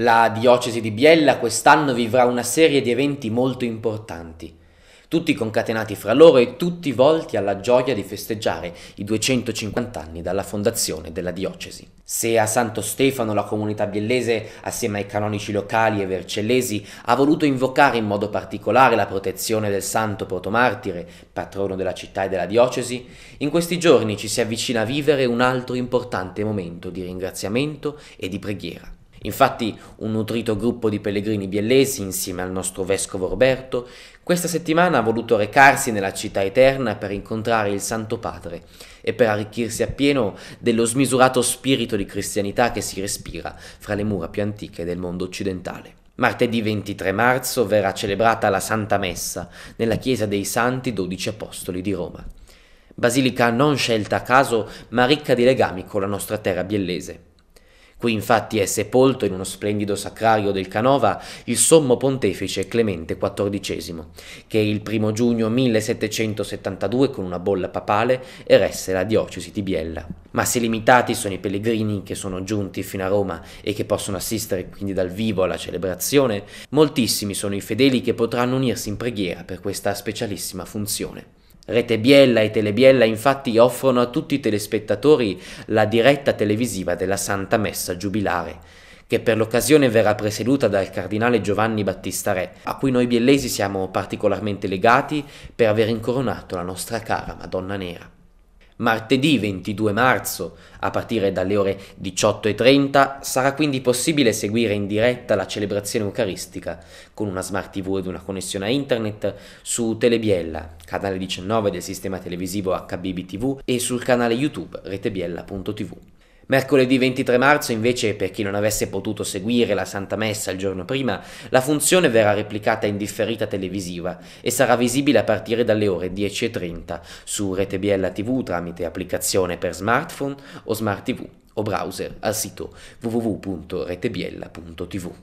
La diocesi di Biella quest'anno vivrà una serie di eventi molto importanti, tutti concatenati fra loro e tutti volti alla gioia di festeggiare i 250 anni dalla fondazione della diocesi. Se a Santo Stefano la comunità biellese, assieme ai canonici locali e vercellesi, ha voluto invocare in modo particolare la protezione del santo protomartire, patrono della città e della diocesi, in questi giorni ci si avvicina a vivere un altro importante momento di ringraziamento e di preghiera. Infatti un nutrito gruppo di pellegrini biellesi, insieme al nostro vescovo Roberto, questa settimana ha voluto recarsi nella città eterna per incontrare il Santo Padre e per arricchirsi appieno dello smisurato spirito di cristianità che si respira fra le mura più antiche del mondo occidentale. Martedì 23 marzo verrà celebrata la Santa Messa nella Chiesa dei Santi Dodici Apostoli di Roma. Basilica non scelta a caso ma ricca di legami con la nostra terra biellese. Qui infatti è sepolto in uno splendido sacrario del Canova il sommo pontefice Clemente XIV, che il 1 giugno 1772 con una bolla papale eresse la diocesi di Biella. Ma se limitati sono i pellegrini che sono giunti fino a Roma e che possono assistere quindi dal vivo alla celebrazione, moltissimi sono i fedeli che potranno unirsi in preghiera per questa specialissima funzione. Rete Biella e Telebiella infatti offrono a tutti i telespettatori la diretta televisiva della Santa Messa Giubilare, che per l'occasione verrà presieduta dal cardinale Giovanni Battista Re, a cui noi biellesi siamo particolarmente legati per aver incoronato la nostra cara Madonna Nera. Martedì 22 marzo, a partire dalle ore 18.30, sarà quindi possibile seguire in diretta la celebrazione eucaristica con una smart TV ed una connessione a internet su Telebiella, canale 19 del sistema televisivo HBB TV e sul canale YouTube retebiella.tv. Mercoledì 23 marzo invece, per chi non avesse potuto seguire la Santa Messa il giorno prima, la funzione verrà replicata in differita televisiva e sarà visibile a partire dalle ore 10.30 su Rete Biella TV tramite applicazione per smartphone o smart TV o browser al sito www.retebiella.tv.